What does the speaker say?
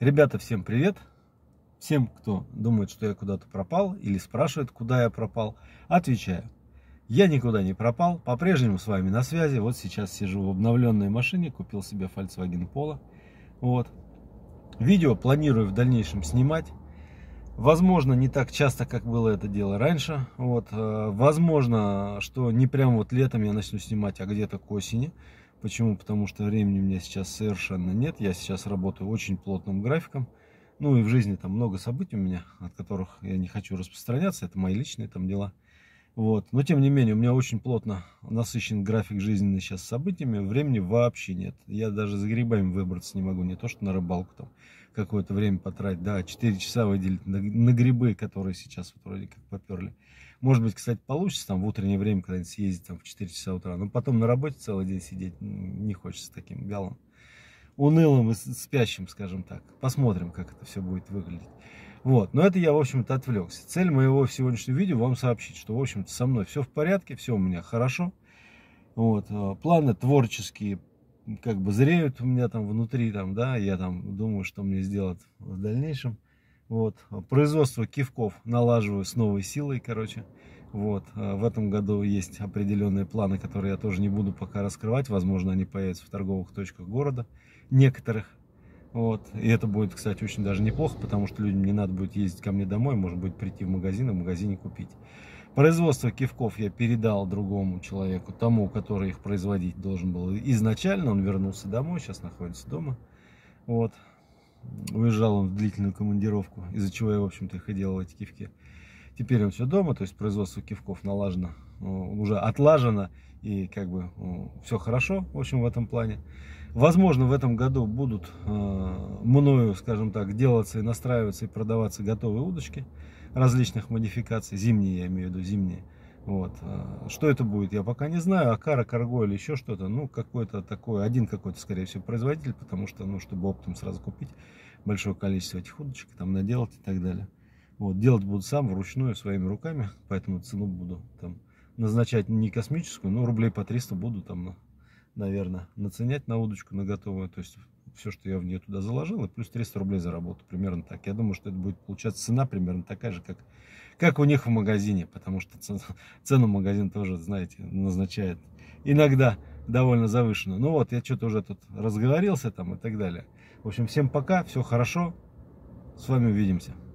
Ребята, всем привет! Всем, кто думает, что я куда-то пропал или спрашивает, куда я пропал, отвечаю. Я никуда не пропал, по-прежнему с вами на связи. Вот сейчас сижу в обновленной машине, купил себе Volkswagen Polo. Вот. Видео планирую в дальнейшем снимать. Возможно, не так часто, как было это дело раньше. Вот. Э, возможно, что не прям вот летом я начну снимать, а где-то к осени. Почему? Потому что времени у меня сейчас совершенно нет. Я сейчас работаю очень плотным графиком. Ну и в жизни там много событий у меня, от которых я не хочу распространяться. Это мои личные там дела. Вот. Но тем не менее, у меня очень плотно насыщен график жизненный сейчас событиями. Времени вообще нет. Я даже за грибами выбраться не могу. Не то, что на рыбалку там какое-то время потратить. Да, 4 часа выделить на, на грибы, которые сейчас вот вроде как поперли. Может быть, кстати, получится там в утреннее время когда-нибудь съездить там в 4 часа утра. Но потом на работе целый день сидеть не хочется таким галом. Унылым и спящим, скажем так. Посмотрим, как это все будет выглядеть. Вот, но это я, в общем-то, отвлекся. Цель моего сегодняшнего видео вам сообщить, что, в общем-то, со мной все в порядке, все у меня хорошо. Вот, э, планы творческие как бы зреют у меня там внутри, там, да, я там думаю, что мне сделать в дальнейшем. Вот, э, производство кивков налаживаю с новой силой, короче. Вот, э, в этом году есть определенные планы, которые я тоже не буду пока раскрывать. Возможно, они появятся в торговых точках города, некоторых. Вот. И это будет, кстати, очень даже неплохо, потому что людям не надо будет ездить ко мне домой, может быть, прийти в магазин и в магазине купить. Производство кивков я передал другому человеку, тому, который их производить должен был изначально. Он вернулся домой, сейчас находится дома. Вот. Уезжал он в длительную командировку, из-за чего я, в общем-то, их и делал, эти кивки. Теперь он все дома, то есть производство кивков налажено, э, уже отлажено, и как бы э, все хорошо, в общем, в этом плане. Возможно, в этом году будут э, мною, скажем так, делаться и настраиваться и продаваться готовые удочки различных модификаций, зимние я имею в виду, зимние. Вот. Э, что это будет, я пока не знаю. Акара, Карго или еще что-то. Ну, какой-то такой, один какой-то, скорее всего, производитель, потому что, ну, чтобы оптом сразу купить большое количество этих удочек, там наделать и так далее. Вот, делать буду сам вручную, своими руками, поэтому цену буду там назначать не космическую, но рублей по 300 буду там наверное, наценять на удочку на готовую, то есть все, что я в нее туда заложил, и плюс 300 рублей за работу, примерно так. Я думаю, что это будет получаться цена примерно такая же, как, как у них в магазине, потому что цену, цену магазин тоже, знаете, назначает иногда довольно завышенную. Ну вот, я что-то уже тут разговорился там и так далее. В общем, всем пока, все хорошо, с вами увидимся.